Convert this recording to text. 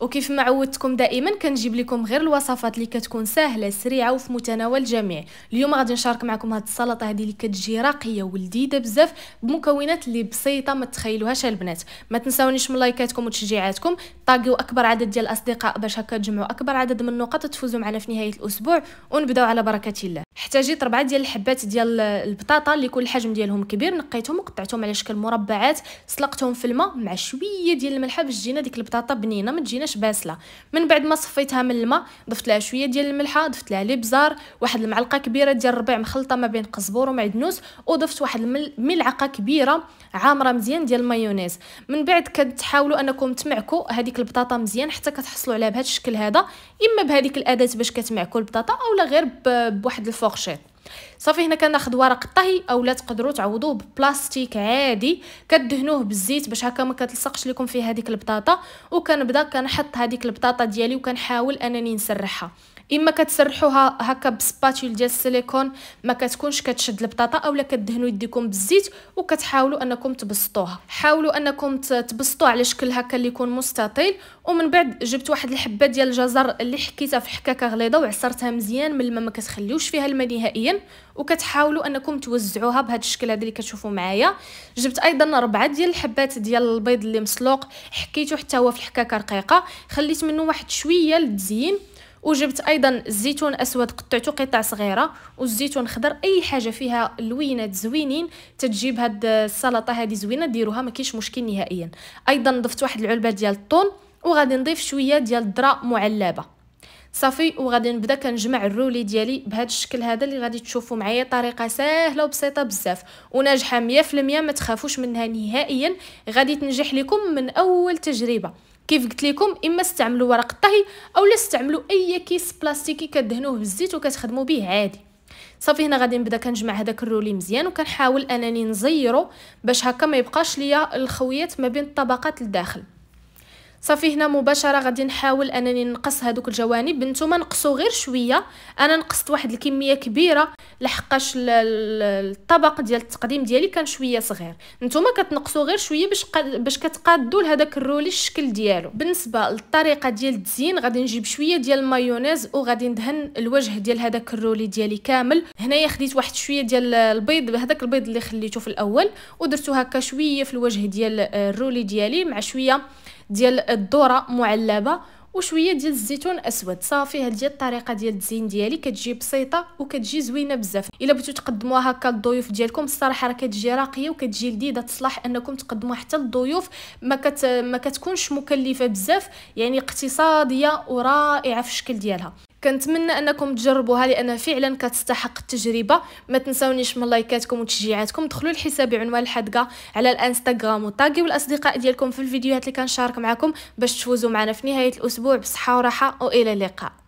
وكيف ما عودتكم دائما كنجيب لكم غير الوصفات اللي كتكون سهله سريعه وفي متناول الجميع اليوم غادي نشارك معكم هاد السلطه هذه اللي كتجي راقيه ولذيذه بزاف بمكونات اللي بسيطه ما تخيلوهاش البنات ما تنساونيش من لايكاتكم وتشجيعاتكم طاقيو اكبر عدد ديال الاصدقاء باش هكا تجمعوا اكبر عدد من النقاط تفوزوا معنا في نهايه الاسبوع ونبداو على بركه الله احتاجيت ربعة ديال الحبات ديال البطاطا اللي كل حجم ديالهم كبير نقيتهم وقطعتهم على شكل مربعات سلقتهم في الماء مع شويه ديال الملح باش تجينا ديك البطاطا بنينه ما تجينا كانش باسله من بعد ما صفيتها من الماء ضفت لها شويه ديال الملحه ضفت لها الابزار واحد المعلقه كبيره ديال الربيع مخلطه ما بين قزبور ومعدنوس وضفت واحد الملعقه كبيره عامره مزيان ديال المايونيز من بعد كتحاولوا انكم تمعكوا هذيك البطاطا مزيان حتى كتحصلوا عليها بهذا الشكل هذا اما بهذيك الاداه باش كتمعكوا البطاطا اولا غير بواحد الفورشيط صافي هنا كناخذ ورق الطهي اولا تقدروا تعوضوه ببلاستيك عادي كدهنوه بالزيت باش هكا ما كتلصقش لكم في هذيك البطاطا وكنبدا كنحط هذيك البطاطا ديالي وكنحاول انني نسرحها اما كتسرحوها هكا بسباتول ديال السيليكون ما كتكونش كتشد البطاطا اولا كدهنوا يديكم بالزيت وكتحاولوا انكم تبسطوها حاولوا انكم تبسطوه على شكل هكا اللي يكون مستطيل ومن بعد جبت واحد الحبه ديال الجزر اللي حكيتها في حكاكه غليظه وعصرتها مزيان من الماء ما كتخليوش فيها الماء نهائيا مزيان وكتحاولوا انكم توزعوها بهذا الشكل هذا اللي كتشوفوا معايا جبت ايضا ربعه ديال الحبات ديال البيض اللي مسلوق حكيته حتى هو في الحكاكه رقيقه خليت منه واحد شويه للتزيين وجبت ايضا الزيتون اسود قطعته قطع صغيره والزيتون خضر اي حاجه فيها لوينات زوينين تتجيب هاد السلطه هذه زوينه ديروها ما كاينش مشكل نهائيا ايضا ضفت واحد العلبه ديال الطون وغادي نضيف شويه ديال الذره معلبه صافي وغادي نبدا كنجمع الرولي ديالي بهذا الشكل هذا اللي غادي تشوفوا معايا طريقه سهله وبسيطه بزاف وناجحه 100% ما تخافوش منها نهائيا غادي تنجح لكم من اول تجربه كيف قلت لكم اما استعملوا ورق الطهي اولا استعملوا اي كيس بلاستيكي كدهنوه بالزيت وكتخدموا به عادي صافي هنا غادي نبدا كنجمع هذاك الرولي مزيان وكنحاول انني نزيرو باش هكا ما يبقاش ليا الخويات ما بين الطبقات لداخل صافي هنا مباشره غادي نحاول انني نقص هذوك الجوانب نتوما نقصوا غير شويه انا نقصت واحد الكميه كبيره لحقاش الطبق ديال التقديم ديالي كان شويه صغير نتوما كتنقصوا غير شويه باش باش كتقادوا لهذاك الرولي الشكل ديالو بالنسبه للطريقه ديال التزيين غادي نجيب شويه ديال المايونيز وغادي ندهن الوجه ديال هذاك الرولي ديالي كامل هنايا خديت واحد شويه ديال البيض هذاك البيض اللي خليته في الاول ودرتو هكا شويه في الوجه ديال الرولي ديالي مع شويه ديال الذره معلبه وشويه ديال الزيتون اسود صافي هذه الطريقه ديال التزيين ديالي كتجي بسيطه وكتجي زوينه بزاف الا بغيتو تقدموها هكا للضيوف ديالكم الصراحه راه كتجي راقيه وكتجي لذيذه تصلح انكم تقدموها حتى للضيوف ما كت ما كتكونش مكلفه بزاف يعني اقتصاديه ورائعه في الشكل ديالها كنتمنى انكم تجربوها لانها فعلا كتستحق التجربه ما تنساونيش من لايكاتكم وتشجيعاتكم دخلوا لحساب بعنوان الحدقه على الانستغرام وتاغيو الاصدقاء ديالكم في الفيديوهات اللي كنشارك معكم باش تفوزوا معنا في نهايه الاسبوع بصحه وراحه والى اللقاء